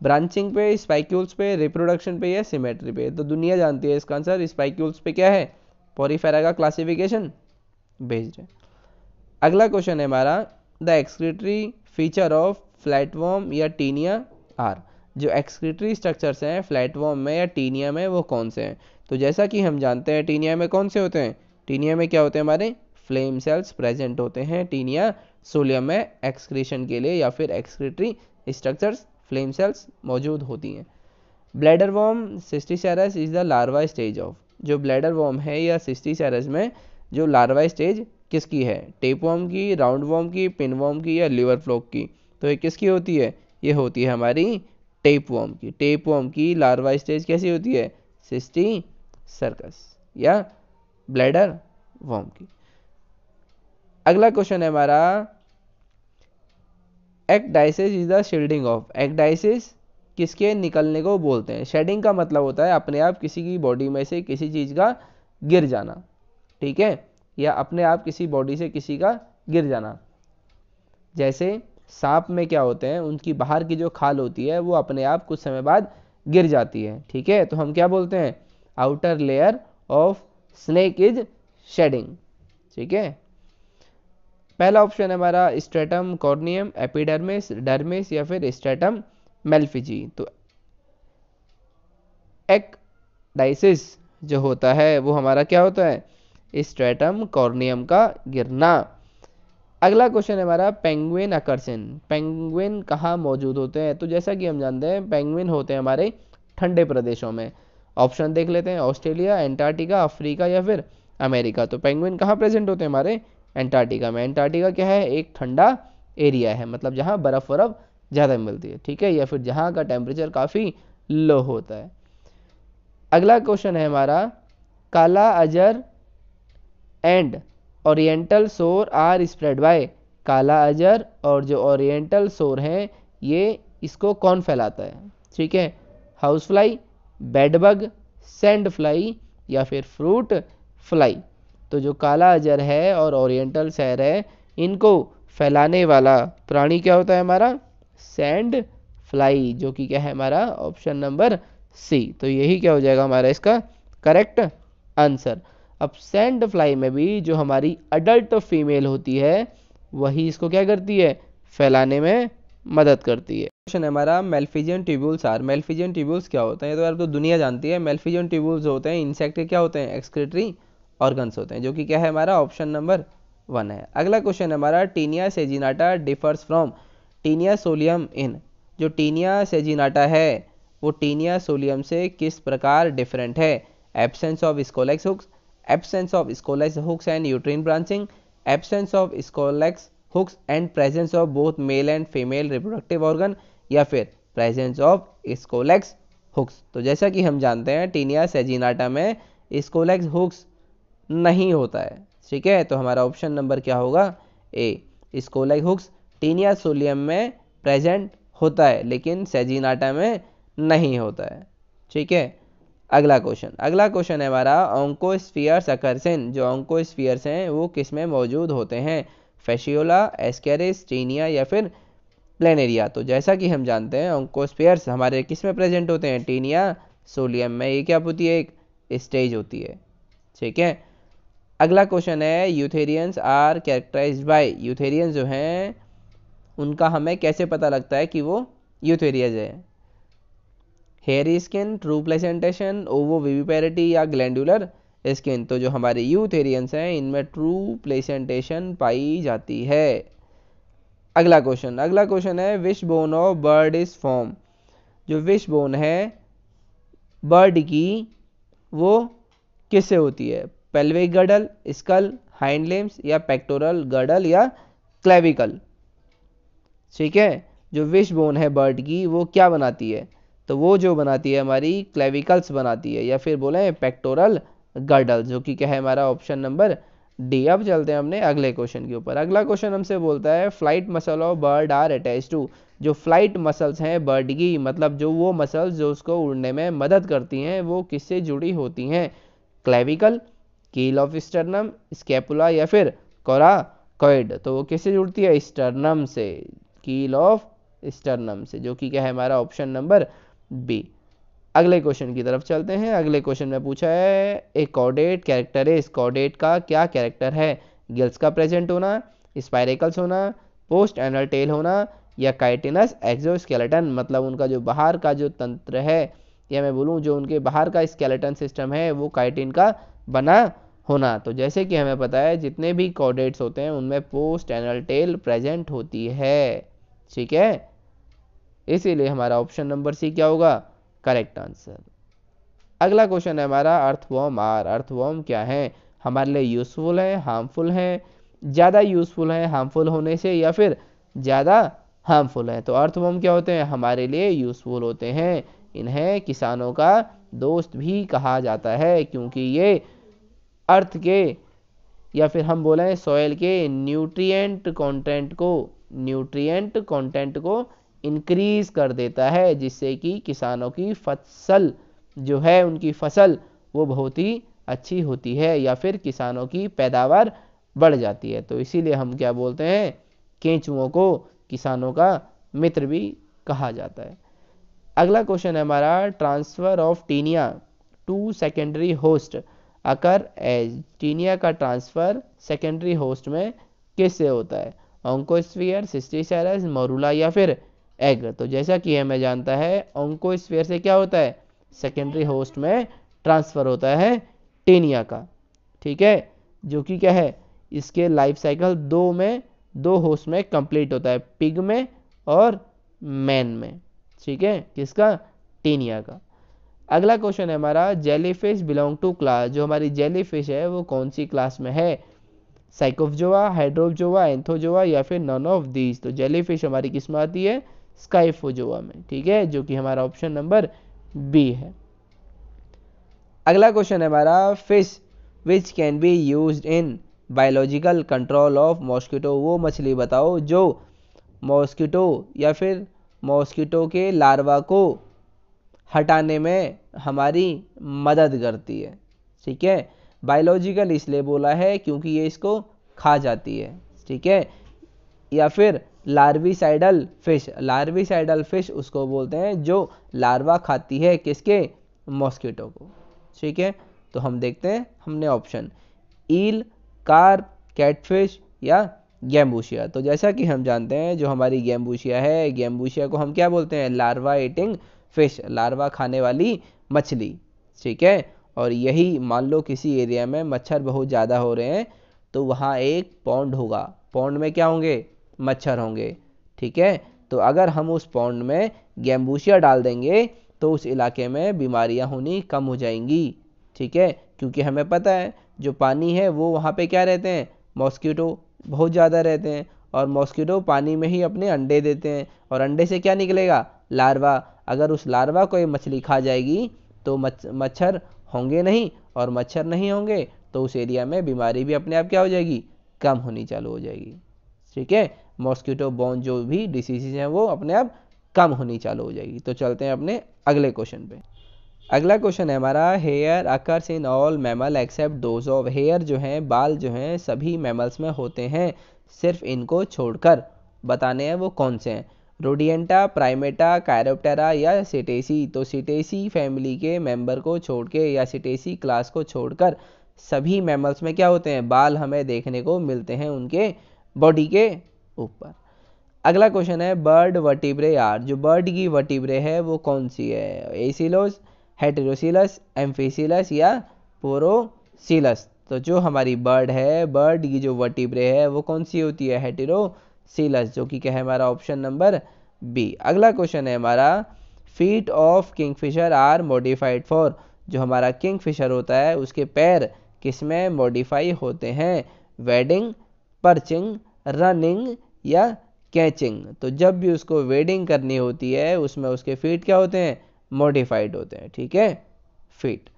ब्रांचिंग पे स्पाइक्यूल्स पे रिप्रोडक्शन पे या सिमेट्री पे तो दुनिया जानती है इसका आंसर स्पाइक्यूल्स पे क्या है पोरीफेरा का क्लासिफिकेशन बेस्ड है अगला क्वेश्चन है हमारा the excretory feature of flatworm या टीनिया आर जो एक्सक्रीटरी स्ट्रक्चर्स हैं फ्लैटवॉर्म में या टीनिया में वो कौन से हैं तो जैसा कि हम जानते हैं टीनिया में कौन से होते हैं टीनिया में क्या होते हैं हमारे फ्लेम सेल्स प्रेजेंट होते हैं टीनिया सोलियम में एक्सक्रीशन के लिए या फिर एक्सक्रीटरी स्ट्रक्चर्स फ्लेम सेल्स मौजूद होती हैं bladder worm cysticercus is the larva stage of जो ब्लैडर वॉम है या सिस्टी सैरस में जो लार्वा स्टेज किसकी है टेप वॉम की राउंड वॉम की पिन वॉम की या लिवर फ्लोक की तो ये किसकी होती है ये होती है हमारी टेप वॉम की टेप वॉम की लार्वा स्टेज कैसी होती है सिस्टी सर्कस या ब्लैडर वॉम की अगला क्वेश्चन है हमारा ecdysis is the shedding of ecdysis किसके निकलने को बोलते हैं शेडिंग का मतलब होता है अपने आप किसी की बॉडी में से किसी चीज़ का गिर जाना ठीक है या अपने आप किसी बॉडी से किसी का गिर जाना जैसे सांप में क्या होते हैं उनकी बाहर की जो खाल होती है वो अपने आप कुछ समय बाद गिर जाती है ठीक है तो हम क्या बोलते हैं outer layer of snake is shedding ठीक है पहला ऑप्शन है हमारा स्ट्रेटम कॉर्नियम एपिडर्मिस डर्मिस या फिर स्ट्रेटम मेल्फिजी तो एक डाइसिस जो होता है वो हमारा क्या होता है स्ट्रेटम कॉर्नियम का गिरना अगला क्वेश्चन है हमारा पेंगुइन आकर्षण पेंगुइन कहाँ मौजूद होते हैं तो जैसा कि हम जानते हैं पेंगुइन होते हैं हमारे ठंडे प्रदेशों में ऑप्शन देख लेते हैं ऑस्ट्रेलिया एंटार्क्टिका अफ्रीका या फिर अमेरिका तो पेंगुइन कहाँ प्रेजेंट होते हैं हमारे एंटार्क्टिका में एंटार्क्टिका क्या है एक ठंडा एरिया है मतलब जहाँ बर्फ बर्फ ज़्यादा मिलती है ठीक है या फिर जहाँ का टेम्परेचर काफ़ी लो होता है अगला क्वेश्चन है हमारा kala azar and oriental sore are spread by kala azar और जो ओरिएंटल सोर हैं ये इसको कौन फैलाता है ठीक है house fly bedbug sand fly या फिर फ्रूट फ्लाई तो जो काला अजर है और ओरिएंटल सैर है इनको फैलाने वाला प्राणी क्या होता है हमारा सैंड फ्लाई जो कि क्या है हमारा ऑप्शन नंबर सी तो यही क्या हो जाएगा हमारा इसका करेक्ट आंसर अब सैंड फ्लाई में भी जो हमारी अडल्ट फीमेल होती है वही इसको क्या करती है फैलाने में मदद करती है क्वेश्चन है हमारा Malpighian tubules are Malpighian tubules क्या होते हैं तो यार तो दुनिया जानती है मेल्फिजियन ट्यूब्यूल्स होते हैं इंसेक्ट क्या होते हैं एक्सक्रेटरी ऑर्गन्स होते हैं जो कि क्या है हमारा ऑप्शन नंबर वन है अगला क्वेश्चन हमारा Taenia saginata differs from Taenia solium in जो टीनिया सेजिनाटा है वो टीनिया सोलियम से किस प्रकार डिफरेंट है absence of scolex hooks absence of scolex hooks and uterine branching absence of scolex hooks and presence of both male and female reproductive organ या फिर presence of scolex hooks तो जैसा कि हम जानते हैं टीनिया सेजिनाटा में स्कोलेक्स हुक्स नहीं होता है ठीक है तो हमारा ऑप्शन नंबर क्या होगा A scolex hooks Taenia solium में प्रेजेंट होता है लेकिन सेजीनाटा में नहीं होता है ठीक है अगला क्वेश्चन अगला क्वेश्चन है हमारा ओंकोस्फियर्स अकर्सिन जो ऑंकोस्फियर्स हैं वो किस में मौजूद होते हैं फेशियोला एस्केरिस टीनिया या फिर प्लेनेरिया तो जैसा कि हम जानते हैं ओंकोस्फियर्स हमारे किस में प्रेजेंट होते हैं टीनिया सोलियम में ये क्या होती है एक स्टेज होती है ठीक है अगला क्वेश्चन है eutherians are characterised by eutherians जो हैं उनका हमें कैसे पता लगता है कि वो यूथेरियाज है hair skin true placentation ovoviviparity या ग्लैंडुलर स्किन तो जो हमारे यूथेरियंस हैं इनमें ट्रू प्लेसेंटेशन पाई जाती है अगला क्वेश्चन अगला क्वेश्चन है wishbone of bird is form जो विश बोन है बर्ड की वो किससे होती है pelvic girdle skull hind limbs या पेक्टोरल गर्डल या क्लेविकल ठीक है जो विश बोन है बर्ड की वो क्या बनाती है तो वो जो बनाती है हमारी क्लेविकल्स बनाती है या फिर बोले पेक्टोरल गर्डल जो कि क्या है हमारा ऑप्शन नंबर डी अब चलते हैं हमने अगले क्वेश्चन के ऊपर अगला क्वेश्चन हमसे बोलता है flight muscle of bird are attach to जो फ्लाइट मसल्स हैं बर्ड की मतलब जो वो मसल्स जो उसको उड़ने में मदद करती हैं वो किससे जुड़ी होती हैं क्लेविकल कील ऑफ स्टर्नम स्केपुला या फिर कोरा कोइड तो वो किससे जुड़ती है स्टर्नम से कील ऑफ स्टर्नम से जो कि क्या है हमारा ऑप्शन नंबर बी अगले क्वेश्चन की तरफ चलते हैं अगले क्वेश्चन में पूछा है एक कॉडेट कैरेक्टर है इस कॉडेट का क्या कैरेक्टर है गिल्स का प्रेजेंट होना स्पायरेकल्स होना पोस्ट एनल टेल होना या काइटिनस एक्जोस्केलेटन मतलब उनका जो बाहर का जो तंत्र है या मैं बोलूँ जो उनके बाहर का स्केलेटन सिस्टम है वो काइटिन का बना होना तो जैसे कि हमें पता है जितने भी कॉडेट्स होते हैं उनमें पोस्ट एनल टेल प्रेजेंट होती है ठीक है इसीलिए हमारा ऑप्शन नंबर सी क्या होगा करेक्ट आंसर अगला क्वेश्चन है हमारा अर्थवॉम आर अर्थवॉम क्या है हमारे लिए यूजफुल है हार्मफुल है ज़्यादा यूजफुल है हार्मफुल होने से या फिर ज़्यादा हार्मफुल है तो अर्थवॉम क्या होते हैं हमारे लिए यूजफुल होते हैं इन्हें किसानों का दोस्त भी कहा जाता है क्योंकि ये अर्थ के या फिर हम बोला है सॉयल के न्यूट्रिएंट कंटेंट को न्यूट्रिएंट कंटेंट को इंक्रीज कर देता है जिससे कि किसानों की फसल जो है उनकी फसल वो बहुत ही अच्छी होती है या फिर किसानों की पैदावार बढ़ जाती है तो इसीलिए हम क्या बोलते हैं केंचुओं को किसानों का मित्र भी कहा जाता है अगला क्वेश्चन है हमारा transfer of Taenia to secondary host occur as Taenia का ट्रांसफ़र सेकेंडरी होस्ट में किससे होता है सिस्टी सिस्टिसेरस मोरूला या फिर एग तो जैसा कि हमें जानता है ऑंकोस्फियर से क्या होता है सेकेंडरी होस्ट में ट्रांसफ़र होता है टेनिया का ठीक है जो कि क्या है इसके लाइफ साइकिल दो में दो होस्ट में कंप्लीट होता है पिग में और मैन में ठीक है किसका टीनिया का अगला क्वेश्चन है हमारा जेलीफिश बिलोंग टू क्लास जो हमारी जेलीफिश है वो कौन सी क्लास में है साइकोफजोआ हाइड्रोफजोआ एंथोजोआ या फिर नॉन ऑफ दीज तो जेलीफिश हमारी किस में आती है स्काइफोजोआ में ठीक है जो कि हमारा ऑप्शन नंबर बी है अगला क्वेश्चन है हमारा fish which can be use in biological control of mosquito वो मछली बताओ जो मॉस्किटो या फिर मॉस्किटो के लार्वा को हटाने में हमारी मदद करती है ठीक है बायोलॉजिकल इसलिए बोला है क्योंकि ये इसको खा जाती है ठीक है या फिर larvicidal fish larvicidal fish उसको बोलते हैं जो लार्वा खाती है किसके मॉस्किटो को ठीक है तो हम देखते हैं हमने ऑप्शन ईल कार्प कैटफिश या गैम्बूशिया तो जैसा कि हम जानते हैं जो हमारी गैम्बूशिया है गैम्बूशिया को हम क्या बोलते हैं लार्वा एटिंग फिश लार्वा खाने वाली मछली ठीक है और यही मान लो किसी एरिया में मच्छर बहुत ज़्यादा हो रहे हैं तो वहाँ एक पौंड होगा पौंड में क्या होंगे मच्छर होंगे ठीक है तो अगर हम उस पौंड में गैम्बूशिया डाल देंगे तो उस इलाके में बीमारियाँ होनी कम हो जाएंगी ठीक है क्योंकि हमें पता है जो पानी है वो वहाँ पे क्या रहते हैं मॉस्किटो बहुत ज़्यादा रहते हैं और मॉस्किटो पानी में ही अपने अंडे देते हैं और अंडे से क्या निकलेगा लार्वा अगर उस लार्वा को ये मछली खा जाएगी तो मच्छर होंगे नहीं और मच्छर नहीं होंगे तो उस एरिया में बीमारी भी अपने आप क्या हो जाएगी कम होनी चालू हो जाएगी ठीक है मॉस्किटो बोन जो भी डिसीजेज हैं वो अपने आप कम होनी चालू हो जाएगी तो चलते हैं अपने अगले क्वेश्चन पे अगला क्वेश्चन है हमारा hair occurs in all mammal except those of hair जो हैं बाल जो हैं सभी मैमल्स में होते हैं सिर्फ इनको छोड़कर बताने हैं वो कौन से हैं रोडियंटा प्राइमेटा कैरोप्टेरा या सिटेसी तो सिटेसी फैमिली के मेंबर को छोड़ के या सिटेसी क्लास को छोड़कर सभी मैमल्स में क्या होते हैं बाल हमें देखने को मिलते हैं उनके बॉडी के ऊपर अगला क्वेश्चन है बर्ड वटिब्रे आर जो बर्ड की वटिब्रे है वो कौन सी है एसिलोस हेटेरोसिलस एम्फीसिलस या पोरोसिलस तो जो हमारी बर्ड है बर्ड की जो वटिब्रे है वो कौन सी होती है हेटेरो सीलस जो कि क्या है हमारा ऑप्शन नंबर बी अगला क्वेश्चन है हमारा feet of kingfisher are modified for जो हमारा किंगफिशर होता है उसके पैर किस में मॉडिफाई होते हैं वेडिंग परचिंग रनिंग या कैचिंग तो जब भी उसको वेडिंग करनी होती है उसमें उसके फीट क्या होते हैं मॉडिफाइड होते हैं ठीक है फीट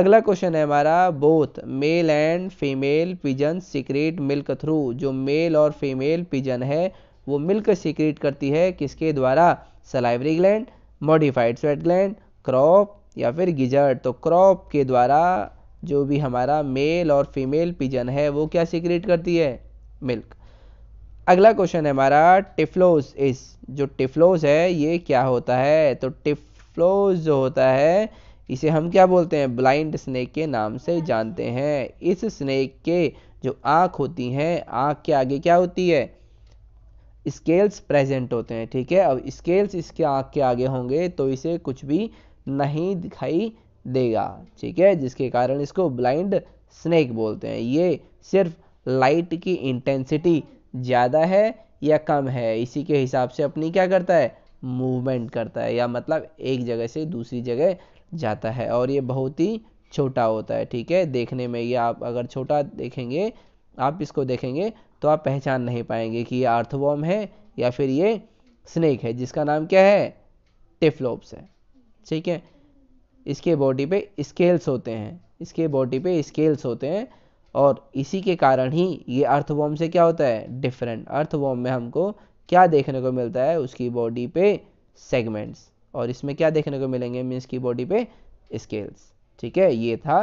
अगला क्वेश्चन है हमारा both male and female pigeon secrete milk through जो मेल और फीमेल पिजन है वो मिल्क सीक्रेट करती है किसके द्वारा salivary gland modified sweat gland crop या फिर गिजर्ड तो क्रॉप के द्वारा जो भी हमारा मेल और फीमेल पिजन है वो क्या सीक्रेट करती है मिल्क अगला क्वेश्चन है हमारा टिफ्लोज इस जो टिफ्लोज है ये क्या होता है तो टिफ्लोज जो होता है इसे हम क्या बोलते हैं ब्लाइंड स्नेक के नाम से जानते हैं इस स्नेक के जो आँख होती हैं आँख के आगे क्या होती है स्केल्स प्रेजेंट होते हैं ठीक है अब स्केल्स इसके आँख के आगे होंगे तो इसे कुछ भी नहीं दिखाई देगा ठीक है जिसके कारण इसको ब्लाइंड स्नेक बोलते हैं ये सिर्फ लाइट की इंटेंसिटी ज़्यादा है या कम है इसी के हिसाब से अपनी क्या करता है मूवमेंट करता है या मतलब एक जगह से दूसरी जगह जाता है और ये बहुत ही छोटा होता है ठीक है देखने में ये आप अगर छोटा देखेंगे आप इसको देखेंगे तो आप पहचान नहीं पाएंगे कि ये आर्थवॉम है या फिर ये स्नेक है जिसका नाम क्या है टिफ्लोप्स है ठीक है इसके बॉडी पे स्केल्स होते हैं इसके बॉडी पे स्केल्स होते हैं और इसी के कारण ही ये अर्थवॉर्म से क्या होता है डिफरेंट अर्थवॉर्म में हमको क्या देखने को मिलता है उसकी बॉडी पे सेगमेंट्स और इसमें क्या देखने को मिलेंगे मीन्स की बॉडी पे स्केल्स ठीक है ये था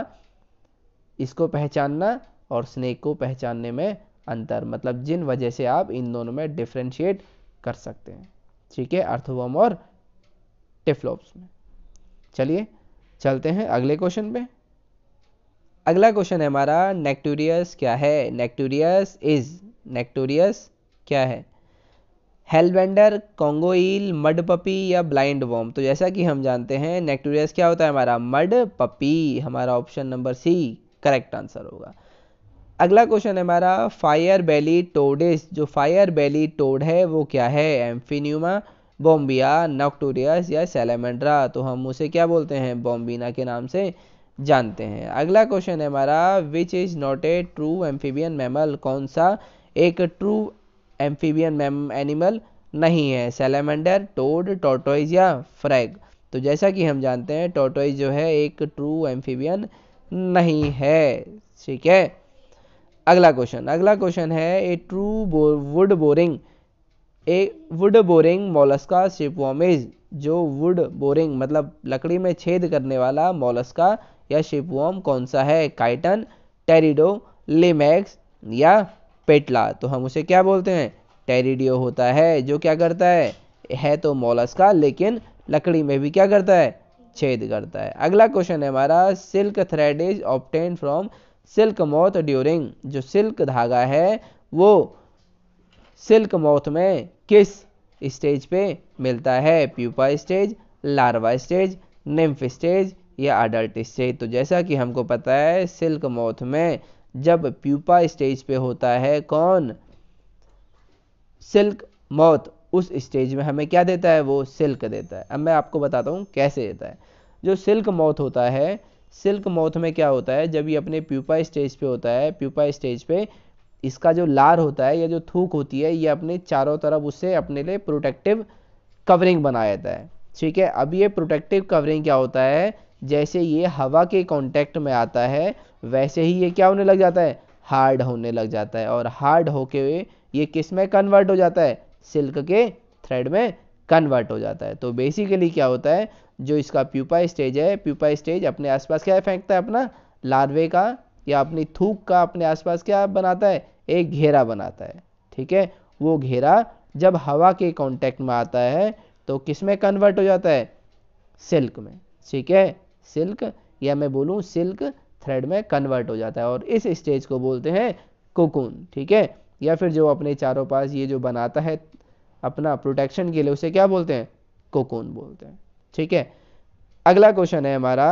इसको पहचानना और स्नेक को पहचानने में अंतर मतलब जिन वजह से आप इन दोनों में डिफ्रेंशिएट कर सकते हैं ठीक है अर्थवम और टिफ्लॉप्स में चलिए चलते हैं अगले क्वेश्चन पे अगला क्वेश्चन है हमारा नेक्टूरियस क्या है नेक्टूरियस इज नेक्टोरियस क्या है हेलबेंडर कॉन्गोईल मड पपी या ब्लाइंड वॉम तो जैसा कि हम जानते हैं नेक्टोरियस क्या होता है हमारा मड पपी हमारा option number C correct answer होगा अगला क्वेश्चन है हमारा फायर बेली टोडिस जो फायर बेली टोड है वो क्या है एम्फिन्यूमा बॉम्बिया नॉक्टोरियस या सेलेमेंड्रा तो हम उसे क्या बोलते हैं बॉम्बिना के नाम से जानते हैं अगला क्वेश्चन है हमारा which is not a true amphibian mammal कौन सा एक ट्रू एम्फीबियन एनिमल नहीं है सेलेमेंडर टोड टोटोइज या फ्रैग तो जैसा कि हम जानते हैं टोटोइज जो है एक ट्रू एम्फीबियन नहीं है ठीक है अगला क्वेश्चन अगला क्वेश्चन है ए ट्रू बो, wood boring a wood boring mollusca shipworms जो वुड बोरिंग मतलब लकड़ी में छेद करने वाला मोलस्का या शिपवॉम कौन सा है काइटन टेरिडो लिमैक्स या पेटला तो हम उसे क्या बोलते हैं टेरिडियो होता है जो क्या करता है है तो मोलस का लेकिन लकड़ी में भी क्या करता है छेद करता है अगला क्वेश्चन है हमारा silk thread is obtain from silk moth during जो सिल्क धागा है वो सिल्क मौत में किस स्टेज पे मिलता है pupa stage larva stage nymph stage या अडल्ट स्टेज तो जैसा कि हमको पता है सिल्क मौत में जब प्यूपा स्टेज पे होता है कौन सिल्क मौत उस स्टेज में हमें क्या देता है वो सिल्क देता है अब मैं आपको बताता हूँ कैसे देता है जो सिल्क मौत होता है सिल्क मौत में क्या होता है जब ये अपने प्यूपा स्टेज पे होता है प्यूपा स्टेज पे इसका जो लार होता है या जो थूक होती है ये अपने चारों तरफ उससे अपने लिए प्रोटेक्टिव कवरिंग बनाया जाता है ठीक है अब ये प्रोटेक्टिव कवरिंग क्या होता है जैसे ये हवा के कांटेक्ट में आता है वैसे ही ये क्या होने लग जाता है हार्ड होने लग जाता है और हार्ड होके ये किस में कन्वर्ट हो जाता है सिल्क के थ्रेड में कन्वर्ट हो जाता है तो बेसिकली क्या होता है जो इसका प्यूपा स्टेज है प्यूपा स्टेज अपने आसपास क्या फेंकता है अपना लार्वे का या अपनी थूक का अपने आसपास क्या बनाता है एक घेरा बनाता है ठीक है वो घेरा जब हवा के कांटेक्ट में आता है तो किस में कन्वर्ट हो जाता है सिल्क में ठीक है सिल्क या मैं बोलूँ सिल्क थ्रेड में कन्वर्ट हो जाता है और इस स्टेज को बोलते हैं कोकून ठीक है या फिर जो अपने चारों पास ये जो बनाता है अपना प्रोटेक्शन के लिए उसे क्या बोलते हैं कोकून बोलते हैं ठीक है अगला क्वेश्चन है हमारा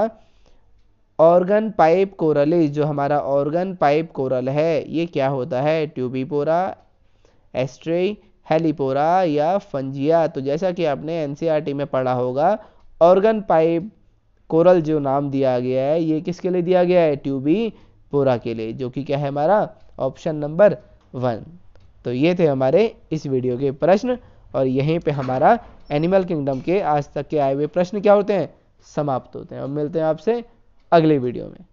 ऑर्गन पाइप कोरलिस जो हमारा ऑर्गन पाइप कोरल है ये क्या होता है ट्यूबीपोरा एस्ट्रे हेलीपोरा या फंजिया तो जैसा कि आपने एनसीआरटी e में पढ़ा होगा ऑर्गन पाइप कोरल जो नाम दिया गया है ये किसके लिए दिया गया है ट्यूबी पोरा के लिए जो कि क्या है हमारा ऑप्शन नंबर वन तो ये थे हमारे इस वीडियो के प्रश्न और यहीं पे हमारा एनिमल किंगडम के आज तक के आए हुए प्रश्न क्या होते हैं समाप्त होते हैं और मिलते हैं आपसे अगले वीडियो में